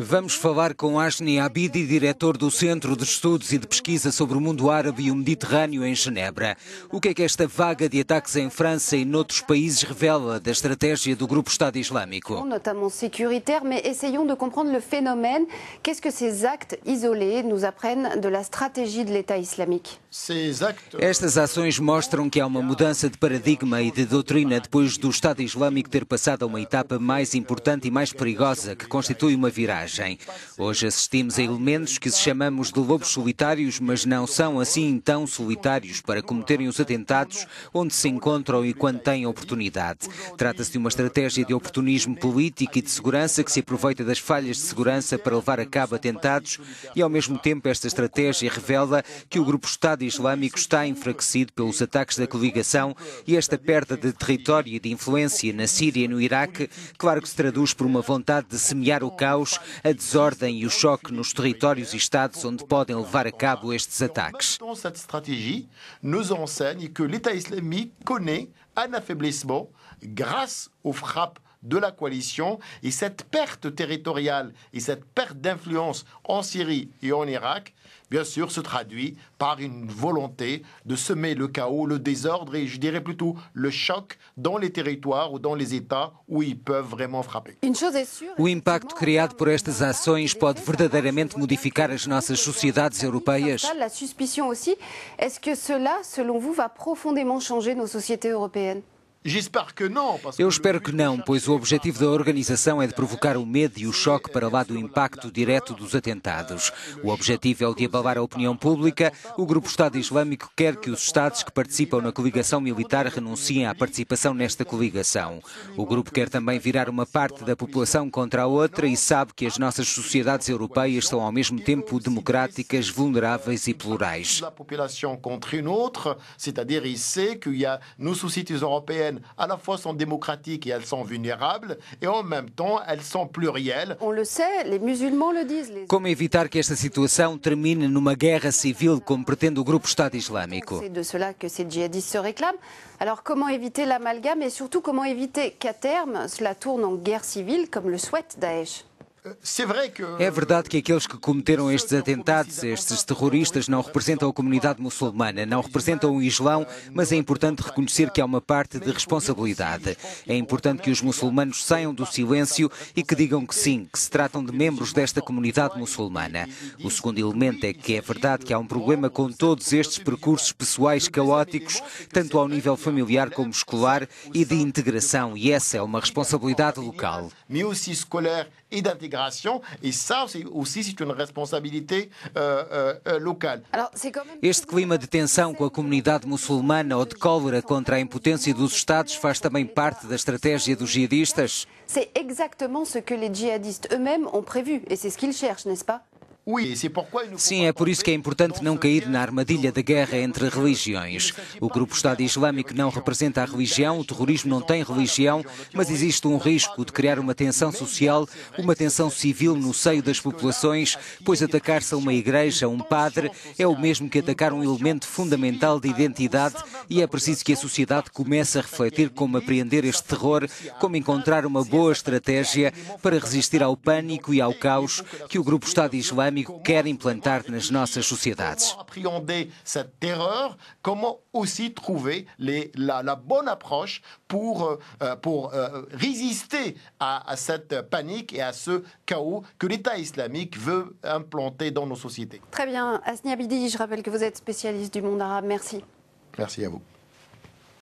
Vamos falar com Ashni Abidi, diretor do Centro de Estudos e de Pesquisa sobre o Mundo Árabe e o Mediterrâneo em Genebra. O que é que esta vaga de ataques em França e noutros países revela da estratégia do grupo Estado Islâmico? Notamment sécuritaire, mais essayons de comprendre le phénomène. Qu'est-ce que ces actes isolés nous apprennent de la stratégie de l'État islamique? Estas ações mostram que há uma mudança de paradigma e de doutrina depois do Estado Islâmico ter passado a uma etapa mais importante e mais perigosa que constitui constitui uma viragem. Hoje assistimos a elementos que se chamamos de lobos solitários, mas não são assim tão solitários para cometerem os atentados onde se encontram e quando têm oportunidade. Trata-se de uma estratégia de oportunismo político e de segurança que se aproveita das falhas de segurança para levar a cabo atentados e, ao mesmo tempo, esta estratégia revela que o grupo Estado Islâmico está enfraquecido pelos ataques da coligação e esta perda de território e de influência na Síria e no Iraque, claro que se traduz por uma vontade de semear denunciar o caos, a desordem e o choque nos territórios e estados onde podem levar a cabo estes ataques. Esta estratégia nos enseigne que o Estado Islâmico conhece um affaiblissement grâce aux frappes de la coalition. Et cette perte territoriale et cette perte d'influence en Syrie et en Irak, bien sûr, se traduit par une volonté de semer le chaos, le désordre et je dirais plutôt le choc dans les territoires ou dans les états où ils peuvent vraiment frapper. O impacto criado por estas ações pode verdadeiramente modificar as nossas sociedades europeias. La suspicion aussi. Est-ce que cela, selon vous, va profondément changer nos sociétés européennes Eu espero que não, pois o objetivo da organização é de provocar o medo e o choque para lá do impacto direto dos atentados. O objetivo é o de abalar a opinião pública. O Grupo Estado Islâmico quer que os Estados que participam na coligação militar renunciem à participação nesta coligação. O grupo quer também virar uma parte da população contra a outra e sabe que as nossas sociedades europeias são ao mesmo tempo democráticas, vulneráveis e plurais. nos à la fois sont démocratiques et elles sont vulnérables, et en même temps, elles sont plurielles. On le sait, les musulmans le disent. Comment éviter que cette situation termine une guerre civile, comme prétend le groupe État islamique C'est de cela que ces djihadistes se réclament. Alors comment éviter l'amalgame et surtout comment éviter qu'à terme cela tourne en guerre civile comme le souhaite Daesh É, é verdade que aqueles que cometeram estes atentados, estes terroristas, não representam a comunidade muçulmana, não representam o Islão, mas é importante reconhecer que há uma parte de responsabilidade. É importante que os muçulmanos saiam do silêncio e que digam que sim, que se tratam de membros desta comunidade muçulmana. O segundo elemento é que é verdade que há um problema com todos estes percursos pessoais caóticos, tanto ao nível familiar como escolar e de integração, e essa é uma responsabilidade local. e este clima de tensão com a comunidade muçulmana ou de cólera contra a impotência dos Estados faz também parte da estratégia dos jihadistas. C'est exactement o que os jihadistas eux-mêmes ont prévu e c'est ce qu'ils cherchent, n'est-ce pas Sim, é por isso que é importante não cair na armadilha da guerra entre religiões. O grupo Estado Islâmico não representa a religião, o terrorismo não tem religião, mas existe um risco de criar uma tensão social, uma tensão civil no seio das populações, pois atacar-se a uma igreja, um padre, é o mesmo que atacar um elemento fundamental de identidade e é preciso que a sociedade comece a refletir como apreender este terror, como encontrar uma boa estratégia para resistir ao pânico e ao caos que o grupo Estado Islâmico Islâmico appréhender cette terreur Comment aussi trouver les, la, bonne approche pour, euh, euh, pour euh, résister à, à cette panique et à ce chaos que l'État islamique veut implanter dans nos sociétés Très bien. Asni Abidi, je rappelle que vous êtes spécialiste du monde arabe. Merci. Merci à vous.